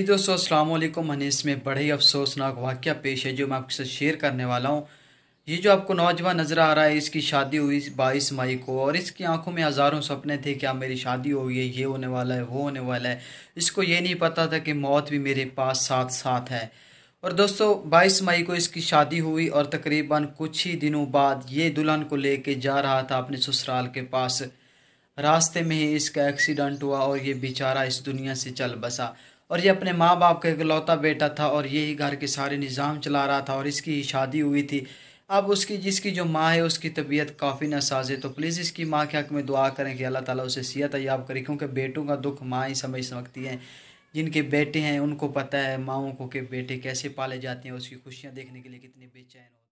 जी दोस्तों वालेकुम मैंने इसमें बड़े ही अफसोसनाक वाक्य पेश है जो मैं आपके साथ शेयर करने वाला हूँ ये जो आपको नौजवान नज़र आ रहा है इसकी शादी हुई बाईस मई को और इसकी आंखों में हज़ारों सपने थे क्या हाँ, मेरी शादी हो गई है ये होने वाला है वो होने वाला है इसको ये नहीं पता था कि मौत भी मेरे पास साथ साथ है और दोस्तों बाईस मई को इसकी शादी हुई और तकरीबन कुछ ही दिनों बाद ये दुल्हन को लेके जा रहा था अपने ससुराल के पास रास्ते में ही इसका एक्सीडेंट हुआ और ये बेचारा इस दुनिया से चल बसा और ये अपने माँ बाप का एक लौता बेटा था और यही घर के सारे निज़ाम चला रहा था और इसकी शादी हुई थी अब उसकी जिसकी जो माँ है उसकी तबीयत काफ़ी नासाज है तो प्लीज़ इसकी माँ के हक में दुआ करें कि अल्लाह ताला उसे सियत याब करें क्योंकि बेटों का दुख माँ ही समझ सकती हैं जिनके बेटे हैं उनको पता है माओं को कि बेटे कैसे पाले जाते हैं उसकी खुशियाँ देखने के लिए कितने बेचैन होते